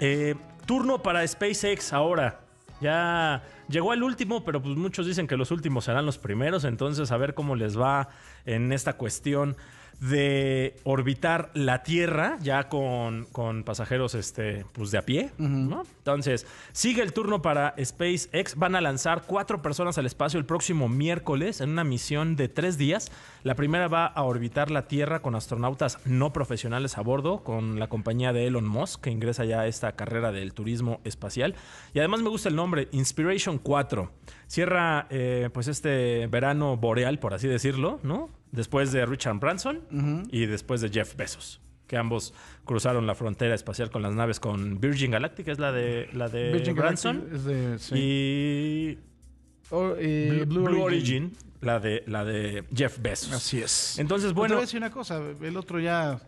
Eh, turno para SpaceX ahora. Ya llegó el último, pero pues muchos dicen que los últimos serán los primeros, entonces a ver cómo les va en esta cuestión de orbitar la Tierra ya con, pasajeros este, pues de a pie. Entonces, sigue el turno para SpaceX. Van a lanzar cuatro personas al espacio el próximo miércoles en una misión de tres días. La primera va a orbitar la Tierra con astronautas no profesionales a bordo, con la compañía de Elon Musk, que ingresa ya a esta carrera del turismo espacial. Y además me gusta el nombre, Inspiration 4. Cierra eh, pues este verano boreal, por así decirlo, ¿no? después de Richard Branson y después de Jeff Bezos que ambos cruzaron la frontera espacial con las naves con Virgin Galactic, es la de la de Branson oh, y, Blue, Origin. la de la de Jeff Bezos. Así es. Entonces, bueno, te una cosa, el otro ya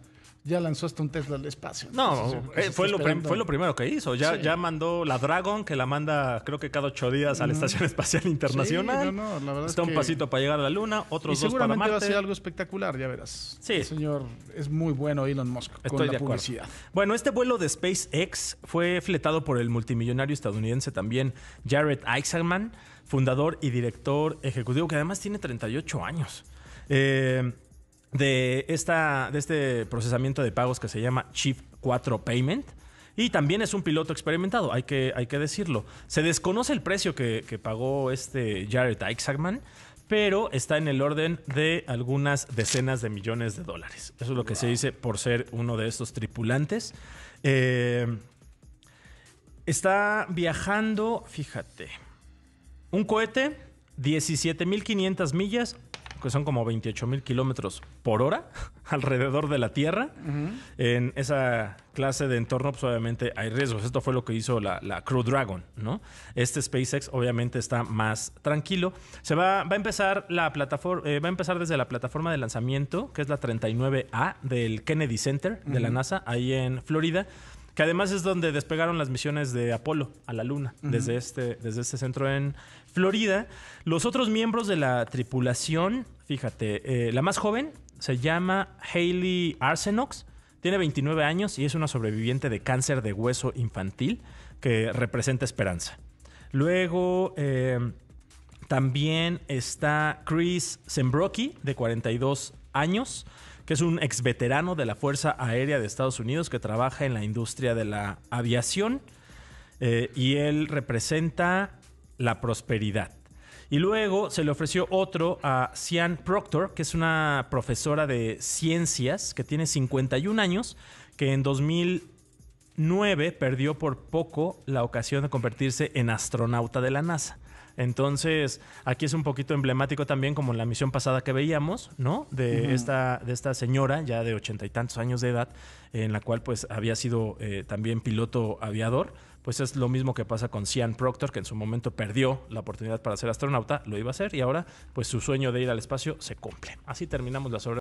ya lanzó hasta un Tesla al espacio. No, eh, fue, lo fue, lo primero que hizo. Ya, ya mandó la Dragon, que la manda creo que cada ocho días a la Estación Espacial Internacional. no, no, la verdad Está un pasito para llegar a la Luna, otros dos para Marte. va a ser algo espectacular, ya verás. Sí. El señor es muy bueno Elon Musk Estoy con la de publicidad. Bueno, este vuelo de SpaceX fue fletado por el multimillonario estadounidense también Jared Isaacman, fundador y director ejecutivo, que además tiene 38 años. Eh de, esta, de este procesamiento de pagos que se llama Chip 4 Payment. Y también es un piloto experimentado, hay que, hay que decirlo. Se desconoce el precio que, pagó este Jared Isaacman, pero está en el orden de algunas decenas de millones de dólares. Eso es lo que se dice por ser uno de estos tripulantes. Eh, está viajando, fíjate, un cohete, 17.500 millas que son como 28 mil kilómetros por hora alrededor de la Tierra. En esa clase de entorno, pues, obviamente hay riesgos. Esto fue lo que hizo la, Crew Dragon, ¿no? Este SpaceX obviamente está más tranquilo. Se va, a empezar la plataforma, eh, va a empezar desde la plataforma de lanzamiento, que es la 39A del Kennedy Center de la NASA, ahí en Florida que además es donde despegaron las misiones de Apolo a la Luna, desde, este, desde este centro en Florida. Los otros miembros de la tripulación, fíjate, eh, la más joven se llama Haley Arsenox, tiene 29 años y es una sobreviviente de cáncer de hueso infantil que representa esperanza. Luego... Eh, también está Chris Zembrocki, de 42 años que es un ex veterano de la Fuerza Aérea de Estados Unidos que trabaja en la industria de la aviación eh, y él representa la prosperidad. Y luego se le ofreció otro a Sian Proctor, que es una profesora de ciencias que tiene 51 años, que en 2009 perdió por poco la ocasión de convertirse en astronauta de la NASA. Entonces, aquí es un poquito emblemático también, como la misión pasada que veíamos, ¿no? De, esta, de esta señora, ya de ochenta y tantos años de edad, en la cual pues había sido eh, también piloto aviador pues es lo mismo que pasa con Sean Proctor, que en su momento perdió la oportunidad para ser astronauta, lo iba a hacer y ahora pues su sueño de ir al espacio se cumple. Así terminamos las horas